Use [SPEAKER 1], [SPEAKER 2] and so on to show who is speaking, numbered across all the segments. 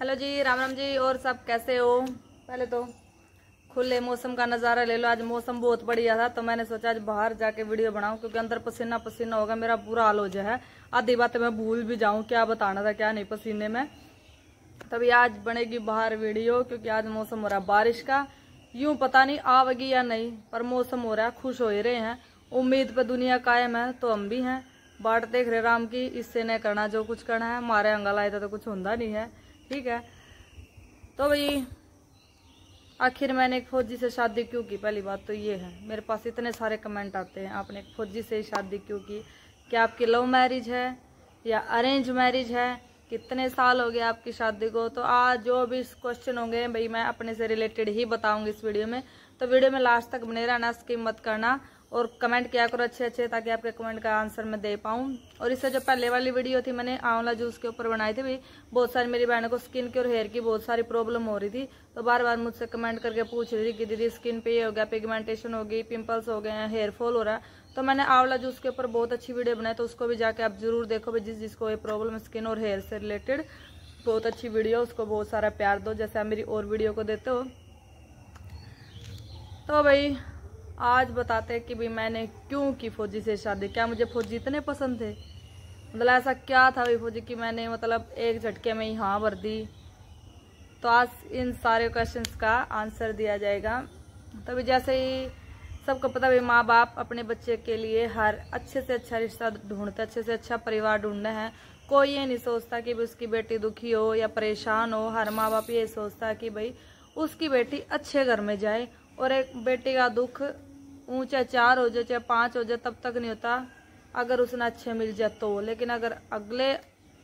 [SPEAKER 1] hello जी राम राम जी और सब कैसे हो पहले तो खुले मौसम का नज़ारा ले लो आज मौसम बहुत बढ़िया था तो मैंने सोचा आज बाहर जाके वीडियो बनाऊं क्योंकि अंदर पसीना पसीना होगा मेरा पूरा हाल हो जाए आधी बात मैं भूल भी जाऊं क्या बताना था क्या नहीं पसीने में तभी आज बनेगी बाहर वीडियो क्योंकि आज मौसम हो रहा है बारिश का यूं पता नहीं आवेगी या नहीं पर मौसम हो रहा है खुश हो ही रहे हैं उम्मीद पर दुनिया कायम है तो हम भी हैं बाट देख रहे राम की इससे न करना जो कुछ करना है मारे अंगल आए तो कुछ होंदा नहीं है ठीक है तो भाई आखिर मैंने एक फौजी से शादी क्यों की पहली बात तो ये है मेरे पास इतने सारे कमेंट आते हैं आपने एक फौजी से शादी क्यों की क्या आपकी लव मैरिज है या अरेंज मैरिज है कितने साल हो गए आपकी शादी को तो आज जो भी क्वेश्चन होंगे भाई मैं अपने से रिलेटेड ही बताऊंगी इस वीडियो में तो वीडियो में लास्ट तक बने रहना स्किप मत करना और कमेंट किया करो अच्छे अच्छे ताकि आपके कमेंट का आंसर मैं दे पाऊँ और इससे जो पहले वाली वीडियो थी मैंने आंवला जूस के ऊपर बनाई थी भी बहुत सारी मेरी बहनों को स्किन की और हेयर की बहुत सारी प्रॉब्लम हो रही थी तो बार बार मुझसे कमेंट करके पूछ रही थी कि दीदी स्किन पे ये हो गया पिगमेंटेशन हो गई पिम्पल्स हो गए हैं हेयर फॉल हो रहा है तो मैंने आंवला जूस के ऊपर बहुत अच्छी वीडियो बनाई तो उसको भी जाके आप जरूर देखो भाई जिस जिसको ये प्रॉब्लम स्किन और हेयर से रिलेटेड बहुत अच्छी वीडियो उसको बहुत सारा प्यार दो जैसे आप मेरी और वीडियो को देते हो तो भाई आज बताते हैं कि भाई मैंने क्यों की फौजी से शादी क्या मुझे फौजी इतने पसंद थे मतलब ऐसा क्या था भाई फौजी कि मैंने मतलब एक झटके में ही हाँ भर दी तो आज इन सारे क्वेश्चन का आंसर दिया जाएगा तभी तो जैसे ही सबको पता भाई माँ बाप अपने बच्चे के लिए हर अच्छे से अच्छा रिश्ता ढूंढते अच्छे से अच्छा परिवार ढूंढना है कोई ये नहीं सोचता कि उसकी बेटी दुखी हो या परेशान हो हर माँ बाप ये सोचता कि भाई उसकी बेटी अच्छे घर में जाए और एक बेटी का दुख ऊंचा चार हो जाए चाहे पाँच हो जाए तब तक नहीं होता अगर उसने अच्छे मिल जाए तो लेकिन अगर अगले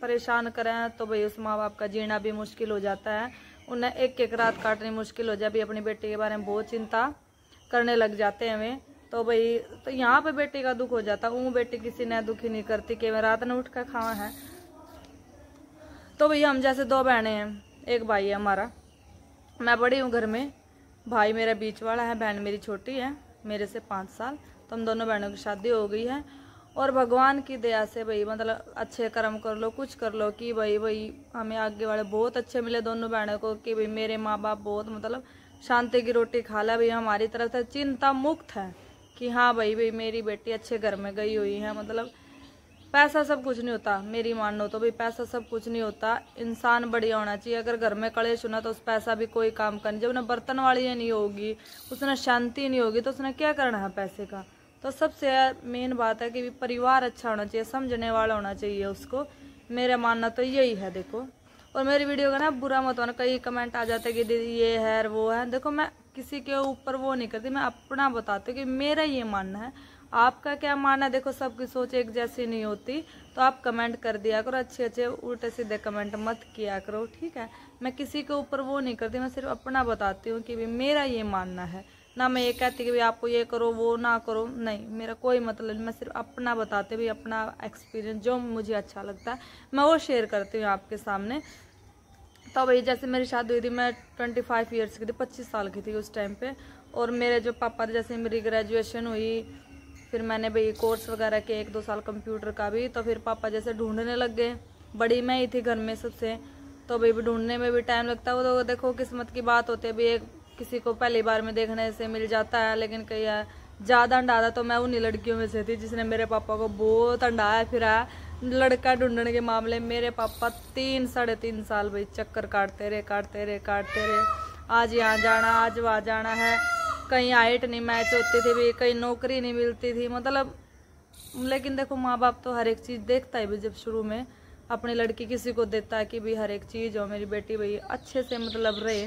[SPEAKER 1] परेशान करें तो भाई उस माँ बाप का जीना भी मुश्किल हो जाता है उन्हें एक एक रात काटनी मुश्किल हो जाए भी अपनी बेटी के बारे में बहुत चिंता करने लग जाते हैं वे तो भाई तो यहाँ पे बेटी का दुख हो जाता ऊँ बेटी किसी ने दुखी नहीं करती कि मैं रात ने उठ कर खावा है तो भाई हम जैसे दो बहने हैं एक भाई है हमारा मैं बड़ी हूँ घर में भाई मेरा बीच वाला है बहन मेरी छोटी है मेरे से पाँच साल तो हम दोनों बहनों की शादी हो गई है और भगवान की दया से भाई मतलब अच्छे कर्म कर लो कुछ कर लो कि भाई भाई हमें आगे वाले बहुत अच्छे मिले दोनों बहनों को कि भाई मेरे माँ बाप बहुत मतलब शांति की रोटी खा ला भाई हमारी तरफ से चिंता मुक्त है कि हाँ भाई भाई मेरी बेटी अच्छे घर में गई हुई है मतलब पैसा सब कुछ नहीं होता मेरी मानो तो भी पैसा सब कुछ नहीं होता इंसान बढ़िया होना चाहिए अगर घर में कलेश होना तो उस पैसा भी कोई काम कर जब उन्हें बर्तन वाली नहीं होगी उसने शांति नहीं होगी तो उसने क्या करना है पैसे का तो सबसे मेन बात है कि परिवार अच्छा होना चाहिए समझने वाला होना चाहिए उसको मेरा मानना तो यही है देखो और मेरी वीडियो का ना बुरा मत होना कई कमेंट आ जाते कि दीदी ये है वो है देखो मैं किसी के ऊपर वो नहीं करती मैं अपना बताती हूँ कि मेरा ये मानना है आपका क्या मानना है देखो सबकी सोच एक जैसी नहीं होती तो आप कमेंट कर दिया करो अच्छे अच्छे उल्टे सीधे कमेंट मत किया करो ठीक है मैं किसी के ऊपर वो नहीं करती मैं सिर्फ अपना बताती हूँ कि भी मेरा ये मानना है ना मैं ये कहती कि भाई आपको ये करो वो ना करो नहीं मेरा कोई मतलब नहीं मैं सिर्फ अपना बताती हूँ अपना एक्सपीरियंस जो मुझे अच्छा लगता है मैं वो शेयर करती हूँ आपके सामने तो भाई जैसे मेरी शादी हुई थी मैं ट्वेंटी फाइव ईयर्स की थी पच्चीस साल की थी उस टाइम पे और मेरे जो पापा थे जैसे मेरी ग्रेजुएशन हुई फिर मैंने भाई कोर्स वगैरह किया एक दो साल कंप्यूटर का भी तो फिर पापा जैसे ढूंढने लग गए बड़ी मैं ही थी घर में सबसे तो भाई भी ढूंढने में भी टाइम लगता है वो तो देखो किस्मत की बात होती है भाई एक किसी को पहली बार में देखने से मिल जाता है लेकिन कही ज़्यादा अंडारा तो मैं उन्हीं लड़कियों में से थी जिसने मेरे पापा को बहुत अंडाया फिर लड़का ढूंढने के मामले मेरे पापा तीन साढ़े तीन साल भाई चक्कर काटते रहे काटते रहे काटते रहे आज यहाँ जाना आज वहाँ जाना है कहीं आइट नहीं मैच होती थी भी कहीं नौकरी नहीं मिलती थी मतलब लेकिन देखो माँ बाप तो हर एक चीज़ देखता है भी जब शुरू में अपनी लड़की किसी को देता है कि भाई हर एक चीज़ हो मेरी बेटी भाई अच्छे से मतलब रहे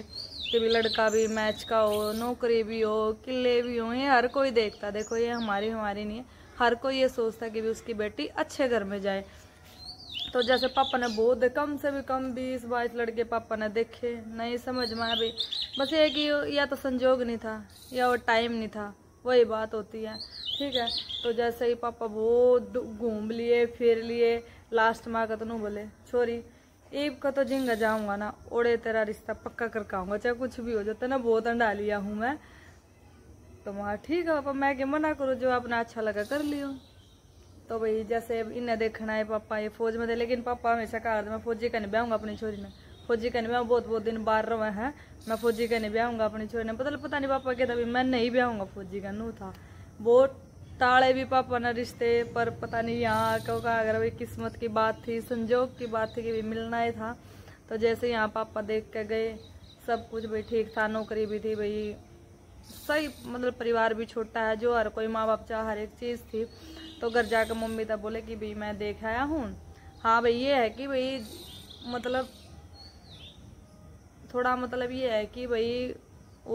[SPEAKER 1] कि भी लड़का भी मैच का हो नौकरी भी हो किले भी हो ये हर कोई देखता देखो ये हमारी हमारी नहीं है हर कोई ये सोचता कि भी उसकी बेटी अच्छे घर में जाए तो जैसे पापा ने बहुत कम से भी कम बीस बाईस लड़के पापा ने देखे नहीं समझ में अभी बस ये कि या तो संजोग नहीं था या वो टाइम नहीं था वही बात होती है ठीक है तो जैसे ही पापा बहुत घूम लिए फिर लिए लास्ट माँ का तो नू बोले छोरी ईब का तो जिंगा जाऊँगा ना ओड़े तेरा रिश्ता पक्का करके आऊँगा चाहे कुछ भी हो जाता ना बहुत अंडा लिया हूँ मैं तो वहाँ ठीक है पापा मैं क्या मना करूँ जो आपने अच्छा लगा कर लियो तो भाई जैसे इन्हें देखना है पापा ये फौज में थे लेकिन पापा हमेशा कहा मैं फौजी कहने ब्याहूंगा अपनी छोरी ने फौजी कहने ब्याह बहुत बहुत दिन बाहर रहा है मैं फौजी कहने ब्याहूंगा अपनी छोरी ने पता पता नहीं पापा कहता मैं नहीं ब्याहूंगा फौजी का नू था वो टाड़े भी पापा ने रिश्ते पर पता नहीं यहाँ क्यों कहा अगर भाई किस्मत की बात थी संजोग की बात थी कि भी मिलना ही था तो जैसे यहाँ पापा देख के गए सब कुछ भाई ठीक था नौकरी भी थी भाई सही मतलब परिवार भी छोटा है जो हर कोई माँ बाप चाह हर एक चीज़ थी तो घर जाकर मम्मी तो बोले कि भाई मैं देख आया हूँ हाँ भाई ये है कि भाई मतलब थोड़ा मतलब ये है कि भाई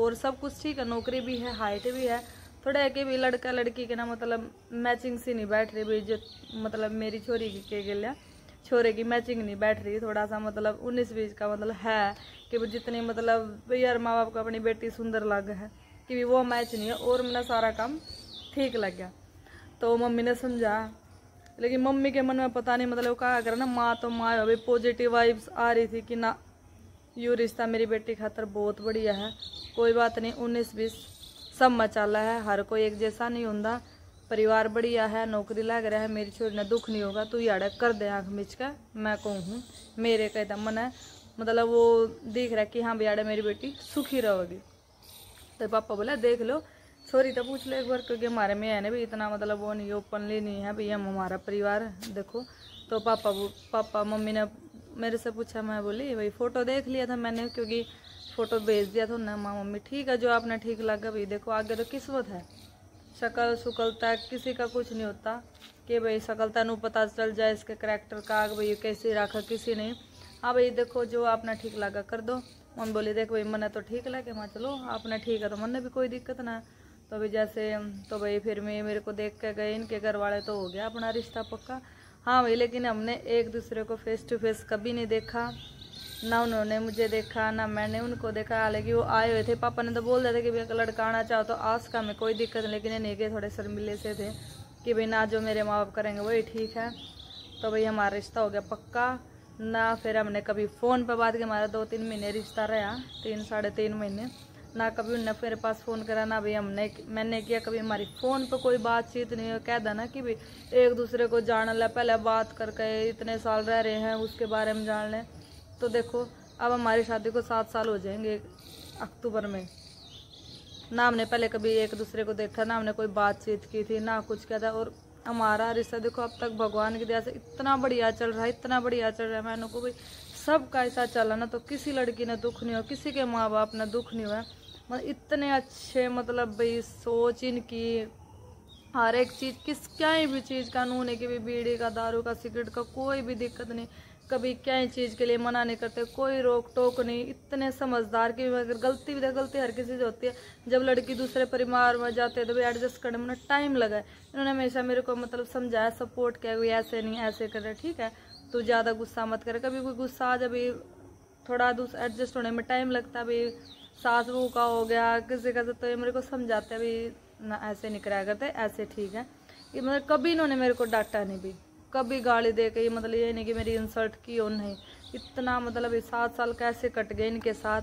[SPEAKER 1] और सब कुछ ठीक है नौकरी भी है हाइट भी है थोड़ा है कि भाई लड़का लड़की के ना मतलब मैचिंग सी नहीं बैठ रही भाई जो मतलब मेरी छोरी के, के लिए छोरे की मैचिंग नहीं बैठ रही थोड़ा सा मतलब उन्नीस बीस का मतलब है कि जितनी मतलब यार माँ बाप को अपनी बेटी सुंदर लग है कि वो मैच नहीं है और मेरा सारा काम ठीक लग गया तो मम्मी ने समझाया लेकिन मम्मी के मन में पता नहीं मतलब कहा कर ना माँ तो माँ अभी पॉजिटिव वाइब्स आ रही थी कि ना यू रिश्ता मेरी बेटी खातर बहुत बढ़िया है कोई बात नहीं उन्नीस बीस सब मचाला है हर कोई एक जैसा नहीं होंगे परिवार बढ़िया है नौकरी लग रहा है मेरी छोरी ने दुख नहीं होगा तू यार कर दे आँख मिच कर मैं कहूँ हूँ मेरे कहता मन है मतलब वो देख रहा है कि हाँ भैया मेरी बेटी सुखी रहोगी तो पापा बोला देख लो सॉरी तो पूछ लो एक बार क्योंकि हमारे में है ना भी इतना मतलब वो नहीं ओपनली नहीं है भाई हम हमारा परिवार देखो तो पापा पापा मम्मी ने मेरे से पूछा मैं बोली भाई फ़ोटो देख लिया था मैंने क्योंकि फ़ोटो भेज दिया था ना माँ मम्मी ठीक है जो आपने ठीक लगा भाई देखो आगे तो किस्मत है शकल शुकलता किसी का कुछ नहीं होता कि भाई शकलता न पता चल जाए इसके करेक्टर का आग भाई कैसे रखा किसी ने हाँ भाई देखो जो आपने ठीक लगा कर दो मम्मी बोली देख भाई मैंने तो ठीक लगे माँ चलो आपने ठीक है तो मन भी कोई दिक्कत ना है तो भाई जैसे तो भाई फिर मैं मेरे को देख के गए इनके घर वाले तो हो गया अपना रिश्ता पक्का हाँ भाई लेकिन हमने एक दूसरे को फेस टू फेस कभी नहीं देखा ना उन्होंने मुझे देखा ना मैंने उनको देखा हालांकि वो आए हुए थे पापा ने तो बोल दिया था कि भैया लड़का आना चाहो तो आस का हमें कोई दिक्कत नहीं लेकिन इन्हें थोड़े शर्मिले से थे कि भाई ना जो मेरे माँ बाप करेंगे वही ठीक है तो भाई हमारा रिश्ता हो गया पक्का ना फिर हमने कभी फ़ोन पर बात की हमारा दो तीन महीने रिश्ता रहा तीन साढ़े तीन महीने ना कभी उनने मेरे पास फ़ोन करा ना भाई हमने मैंने किया कभी हमारी फ़ोन पर कोई बातचीत नहीं हो कह देना कि भाई एक दूसरे को जान लें पहले बात करके इतने साल रह रहे हैं उसके बारे में जान लें तो देखो अब हमारी शादी को सात साल हो जाएंगे अक्टूबर में ना हमने पहले कभी एक दूसरे को देखा ना हमने कोई बातचीत की थी ना कुछ किया था और हमारा रिश्ता देखो अब तक भगवान की दया से इतना बढ़िया चल रहा है इतना बढ़िया चल रहा है मैंने को भाई सब का ऐसा चला ना तो किसी लड़की ने दुख नहीं हो किसी के माँ बाप ने दुख नहीं हुआ मतलब इतने अच्छे मतलब भाई सोच इनकी हर एक चीज़ किस क्या भी चीज़ कानून है कि भी बीड़ी का दारू का सिगरेट का कोई भी दिक्कत नहीं कभी क्या चीज़ के लिए मना नहीं करते कोई रोक टोक नहीं इतने समझदार कि अगर गलती भी गलती हर किसी से होती है जब लड़की दूसरे परिवार में जाते हैं तो भी एडजस्ट करने में टाइम लगा है इन्होंने हमेशा मेरे को मतलब समझाया सपोर्ट किया ऐसे नहीं ऐसे करे ठीक है तो ज़्यादा गुस्सा मत करे कभी कोई गुस्सा आ जाए थोड़ा दूस एडजस्ट होने में टाइम लगता भाई सास बहू का हो गया किसी का तो, तो ये मेरे को समझाते हैं भाई ना ऐसे नहीं कराया करते ऐसे ठीक है ये मतलब कभी इन्होंने मेरे को डांटा नहीं भी कभी गाली दे के ये मतलब ये नहीं कि मेरी इंसल्ट की और नहीं इतना मतलब ये सात साल कैसे कट गए इनके साथ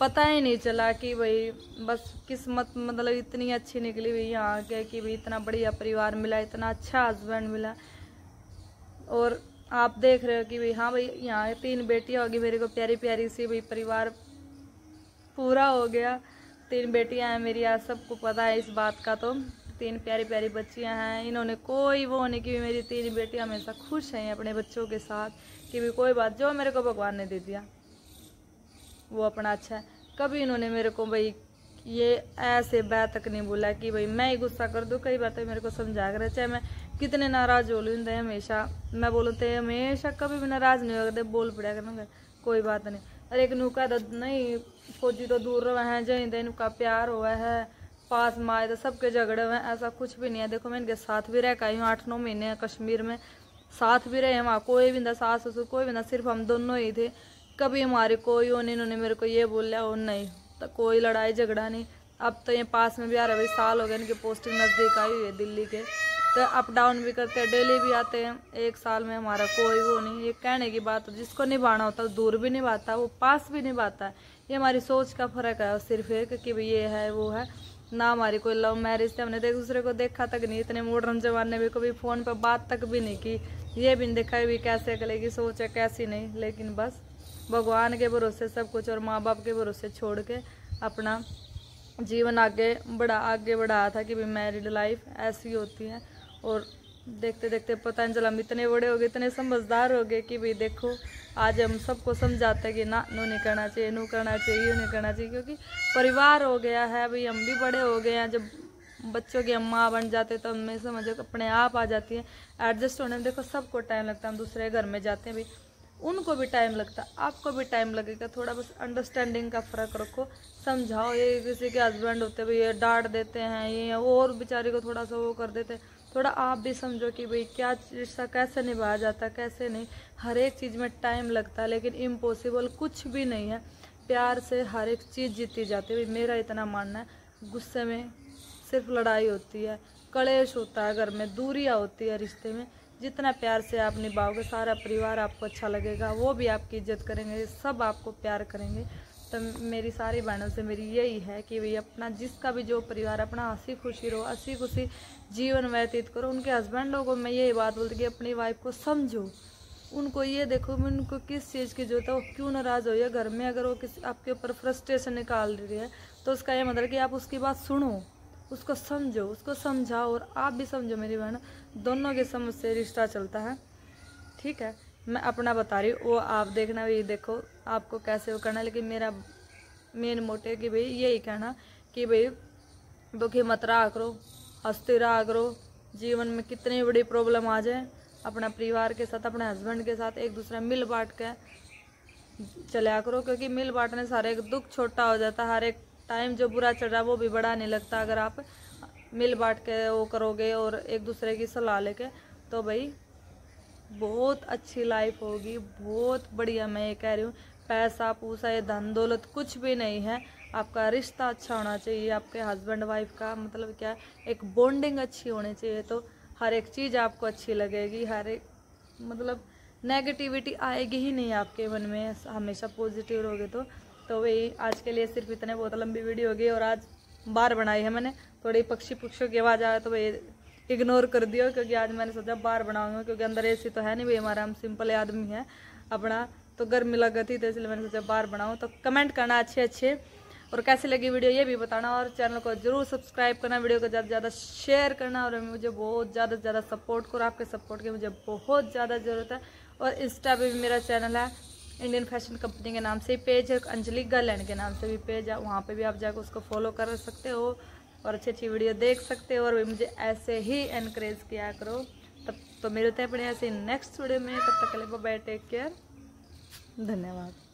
[SPEAKER 1] पता ही नहीं चला कि भाई बस किस्मत मतलब इतनी अच्छी निकली हुई यहाँ के कि भाई इतना बढ़िया परिवार मिला इतना अच्छा हस्बैंड मिला और आप देख रहे हो कि भाई हाँ भाई यहाँ तीन बेटियाँ होगी मेरे को प्यारी प्यारी सी भाई परिवार पूरा हो गया तीन बेटियाँ हैं मेरी आज सबको पता है इस बात का तो तीन प्यारी प्यारी बच्चियाँ हैं इन्होंने कोई वो होने की भी मेरी तीन बेटियाँ हमेशा खुश हैं अपने बच्चों के साथ कि भी कोई बात जो मेरे को भगवान ने दे दिया वो अपना अच्छा है कभी इन्होंने मेरे को भाई ये ऐसे बैतक तक नहीं बोला कि भाई मैं ही गुस्सा कर दूँ कई बातें मेरे को समझा कर चाहे मैं कितने नाराज हो लेते हैं हमेशा मैं बोलूँ तो हमेशा कभी भी नाराज नहीं होते बोल पड़ा करना कोई बात नहीं अरे एक नूका तो नहीं फौजी तो दूर रहे हैं जहीं तो इनका प्यार हुआ है पास में आए तो सबके झगड़े हुए हैं ऐसा कुछ भी नहीं है देखो मैं इनके साथ भी रह कर आई हूँ आठ नौ महीने कश्मीर में साथ भी रहे वहाँ कोई भी ना सास ससुर कोई भी ना सिर्फ हम दोनों ही थे कभी हमारे कोई नहीं इन्होंने मेरे को ये बोला और नहीं तो कोई लड़ाई झगड़ा नहीं अब तो ये पास में भी आ रहे भाई साल हो गए इनकी पोस्टिंग नज़दीक आई हुई है दिल्ली के तो अप डाउन भी करते हैं डेली भी आते हैं एक साल में हमारा कोई वो नहीं ये कहने की बात जिसको निभाना होता दूर भी निभाता वो पास भी निभाता है ये हमारी सोच का फ़र्क है सिर्फ एक कि भाई ये है वो है ना हमारी कोई लव मैरिज थे हमने तो एक दूसरे को देखा तक नहीं इतने मॉडर्न ज़माने में कभी फ़ोन पर बात तक भी नहीं की ये भी नहीं देखा भी कैसे करेगी सोच है कैसी नहीं लेकिन बस भगवान के भरोसे सब कुछ और माँ बाप के भरोसे छोड़ के अपना जीवन आगे बढ़ा आगे बढ़ाया था कि भाई मैरिड लाइफ ऐसी होती है और देखते देखते पता नहीं चला हम इतने बड़े हो गए इतने समझदार हो गए कि भाई देखो आज हम सबको समझाते हैं कि ना नो नहीं करना चाहिए नो करना चाहिए यू नहीं करना चाहिए क्योंकि परिवार हो गया है भाई हम भी बड़े हो गए हैं जब बच्चों की अम्मा बन जाते तो हमें समझो अपने आप आ जाती है एडजस्ट होने में देखो सबको टाइम लगता है हम दूसरे घर में जाते हैं भाई उनको भी टाइम लगता आपको भी टाइम लगेगा थोड़ा बस अंडरस्टैंडिंग का फ़र्क रखो समझाओ ये किसी के हस्बैंड होते भाई ये डांट देते हैं ये वो और बेचारे को थोड़ा सा वो कर देते हैं थोड़ा आप भी समझो कि भाई क्या रिश्ता कैसे निभाया जाता कैसे नहीं हर एक चीज़ में टाइम लगता है लेकिन इम्पॉसिबल कुछ भी नहीं है प्यार से हर एक चीज़ जीती जाती है मेरा इतना मानना है गुस्से में सिर्फ लड़ाई होती है कलेश होता है घर में दूरियाँ होती है रिश्ते में जितना प्यार से आप निभाओगे सारा परिवार आपको अच्छा लगेगा वो भी आपकी इज्जत करेंगे सब आपको प्यार करेंगे तो मेरी सारी बहनों से मेरी यही है कि भाई अपना जिसका भी जो परिवार अपना हंसी खुशी रहो हंसी खुशी जीवन व्यतीत करो उनके हस्बैंड लोगों में यही बात बोलती कि अपनी वाइफ को समझो उनको ये देखो उनको किस चीज़ की जरूरत है वो क्यों नाराज़ हो या घर में अगर वो किसी आपके ऊपर फ्रस्ट्रेशन निकाल रही है तो उसका ये मतलब कि आप उसकी बात सुनो उसको समझो उसको समझाओ और आप भी समझो मेरी बहन दोनों के समझ से रिश्ता चलता है ठीक है मैं अपना बता रही हूँ वो आप देखना भी देखो आपको कैसे वो करना लेकिन मेरा मेन मोटिव कि भाई यही कहना कि भाई दुखी मत रहा करो हंसते रहा करो जीवन में कितनी बड़ी प्रॉब्लम आ जाए अपना परिवार के साथ अपने हस्बैंड के साथ एक दूसरा मिल बांट के चलाया करो क्योंकि मिल बांटने से हर एक दुख छोटा हो जाता है हर एक टाइम जो बुरा चल रहा है वो भी बढ़ाने लगता अगर आप मिल बांट के वो करोगे और एक दूसरे की सलाह लेके तो भाई बहुत अच्छी लाइफ होगी बहुत बढ़िया मैं ये कह रही हूँ पैसा पूसा ये धन दौलत कुछ भी नहीं है आपका रिश्ता अच्छा होना चाहिए आपके हस्बैंड वाइफ का मतलब क्या है एक बॉन्डिंग अच्छी होनी चाहिए तो हर एक चीज़ आपको अच्छी लगेगी हर एक मतलब नेगेटिविटी आएगी ही नहीं आपके मन में हमेशा पॉजिटिव रहोगे तो तो वही आज के लिए सिर्फ इतने बहुत लंबी वीडियो होगी और आज बार बनाई है मैंने थोड़ी पक्षी पक्षियों की आवाज़ आया तो वही इग्नोर कर दियो क्योंकि आज मैंने सोचा बार बनाऊंगा क्योंकि अंदर एसी तो है नहीं भाई हमारा हम सिंपल आदमी हैं अपना तो गर्मी लग गई थी तो इसलिए मैंने सोचा बार बनाऊँ तो कमेंट करना अच्छे अच्छे और कैसे लगी वीडियो ये भी बताना और चैनल को जरूर सब्सक्राइब करना वीडियो को ज़्यादा से ज़्यादा शेयर करना और मुझे बहुत ज़्यादा से ज़्यादा सपोर्ट करो आपके सपोर्ट की मुझे बहुत ज़्यादा ज़रूरत है और इंस्टा पर भी मेरा चैनल है इंडियन फैशन कंपनी के नाम से ही पेज है अंजलि गर्लैंड के नाम से भी पेज है वहाँ पे भी आप जाकर उसको फॉलो कर सकते हो और अच्छी अच्छी वीडियो देख सकते हो और मुझे ऐसे ही इनक्रेज किया करो तब तो मिलते हैं तो अपने ऐसे नेक्स्ट वीडियो में तब तक के लिए बाय टेक केयर धन्यवाद